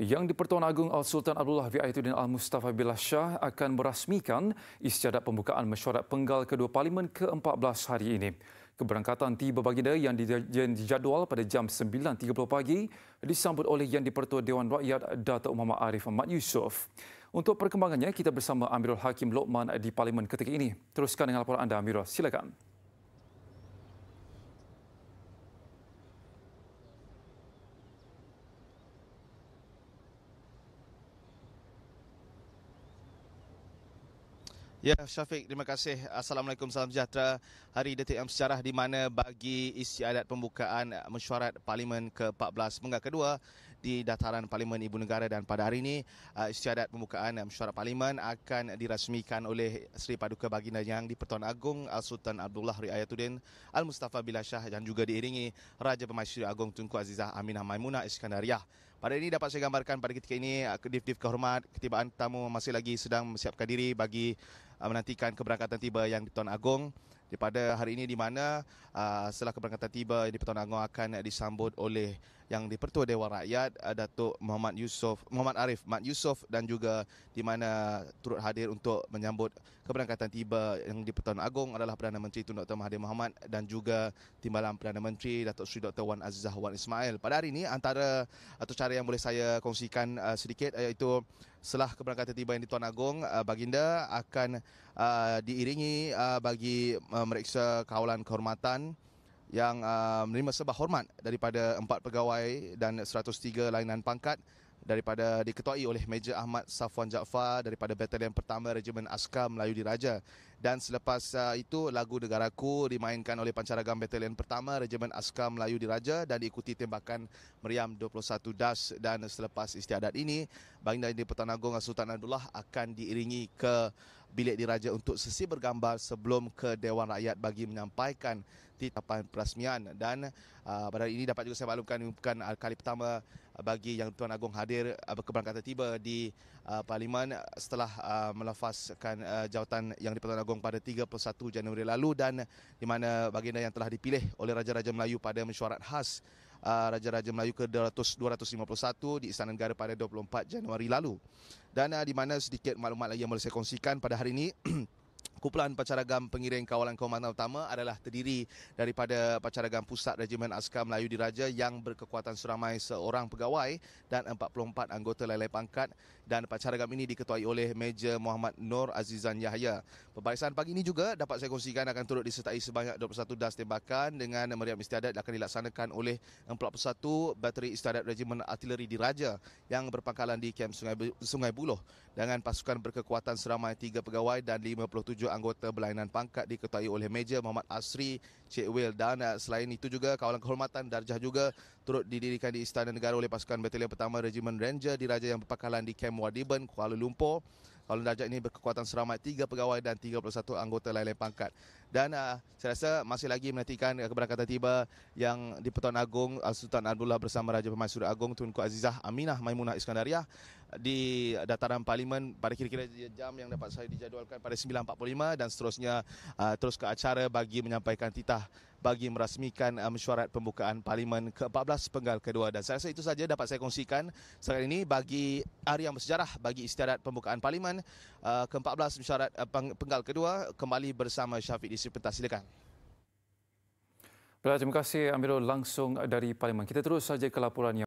Yang di-Pertuan Agong Al-Sultan Abdullah Viaituddin Al-Mustafa Billah Shah akan merasmikan istiadat pembukaan mesyuarat penggal kedua parlimen ke-14 hari ini. Keberangkatan tiba baginda yang dijadual pada jam 9.30 pagi disambut oleh Yang di-Pertua Dewan Rakyat Datuk Muhammad Arif Ahmad Yusof. Untuk perkembangannya, kita bersama Amirul Hakim Lokman di Parlimen ketika ini. Teruskan dengan laporan anda, Amirul. Silakan. Ya Syafiq, terima kasih. Assalamualaikum, salam sejahtera. Hari Detik Am Sejarah di mana bagi isyarat pembukaan mesyuarat Parlimen ke-14 Mengah Kedua di dataran Parlimen Ibu Negara dan pada hari ini uh, istiadat pembukaan mesyuarat um, Parlimen akan dirasmikan oleh Seri Paduka Baginda Yang di-Pertuan Agong Al-Sultan Abdullah Riayatuddin Al-Mustafa Billah Shah dan juga diiringi Raja Pemaisuri Agong Tunku Azizah Aminah Maimunah Iskandariah. Pada ini dapat saya gambarkan pada ketika ini uh, kedif-dif kehormat ketibaan tamu masih lagi sedang menyiapkan diri bagi uh, menantikan keberangkatan tiba yang di-Pertuan Agong daripada hari ini di mana uh, setelah keberangkatan tiba di Pertuan Agong akan disambut oleh yang dipertua Dewan Rakyat uh, Datuk Muhammad Yusof Muhammad Arif Mat Yusof dan juga di mana turut hadir untuk menyambut keberangkatan tiba yang di Pertuan Agong adalah Perdana Menteri Tun Dr Mahathir Mohamad dan juga Timbalan Perdana Menteri Datuk Sri Dr Wan Azizah Wan Ismail. Pada hari ini antara atau cara yang boleh saya kongsikan uh, sedikit iaitu setelah keberangkatan tiba yang di Tuan Agong uh, baginda akan uh, diiringi uh, bagi uh, mereka kawalan kehormatan yang uh, menerima sebah hormat daripada empat pegawai dan 103 lainan pangkat daripada diketuai oleh Major Ahmad Safwan Jaafar daripada Batalion Pertama Regimen Askar Melayu Diraja dan selepas uh, itu lagu Negaraku dimainkan oleh pancaragam batalion pertama Regimen Askar Melayu Diraja dan diikuti tembakan meriam 21 Das dan selepas istiadat ini Baginda Yang di Agong Sultan Abdullah akan diiringi ke bilik diraja untuk sesi bergambar sebelum ke Dewan Rakyat bagi menyampaikan titapan perasmian dan uh, pada hari ini dapat juga saya maklumkan bukan kali pertama bagi Yang Tuan Agong hadir uh, keberangkatan tiba di uh, parlimen setelah uh, melafazkan uh, jawatan yang di-Pertuan pada 31 Januari lalu dan di mana baginda yang telah dipilih oleh Raja-Raja Melayu pada mesyuarat khas uh, Raja-Raja Melayu ke-251 di Istana Negara pada 24 Januari lalu. Dan uh, di mana sedikit maklumat lagi yang boleh saya kongsikan pada hari ini Kumpulan Pacaragam Pengiring Kawalan Komandan Utama adalah terdiri daripada Pacaragam Pusat Regimen Askar Melayu Diraja yang berkekuatan seramai seorang pegawai dan 44 anggota lain pangkat dan Pacaragam ini diketuai oleh Major Muhammad Nur Azizan Yahya. Pembarisan pagi ini juga dapat saya kongsikan akan turut disertai sebanyak 21 das tembakan dengan meriam istiadat akan dilaksanakan oleh 41 bateri istiadat Regimen Artileri Diraja yang berpangkalan di Kem Sungai, Sungai Buloh dengan pasukan berkekuatan seramai 3 pegawai dan 57 anggota berlainan pangkat diketuai oleh Major Muhammad Asri Cik Wil dan eh, selain itu juga kawalan kehormatan darjah juga turut didirikan di Istana Negara oleh pasukan Batalion Pertama Regimen Ranger diraja yang berpakalan di Kem Wadiben, Kuala Lumpur. Kawalan darjah ini berkekuatan seramai 3 pegawai dan 31 anggota lain-lain pangkat dan uh, saya rasa masih lagi menantikan uh, keberangkatan tiba yang di Pertuan Agong uh, Sultan Abdullah bersama Raja Permaisuri Agong Tunku Azizah Aminah Maimunah Iskandariah di dataran parlimen pada kira-kira jam yang dapat saya dijadualkan pada 9.45 dan seterusnya uh, terus ke acara bagi menyampaikan titah bagi merasmikan uh, mesyuarat pembukaan parlimen ke-14 penggal kedua dan saya rasa itu saja dapat saya kongsikan sekarang ini bagi hari yang bersejarah bagi istiadat pembukaan parlimen uh, ke-14 mesyuarat uh, penggal kedua kembali bersama Syafiq Dis- Industri Pentas. Silakan. Baiklah, terima kasih Amirul langsung dari Parlimen. Kita terus saja ke laporan yang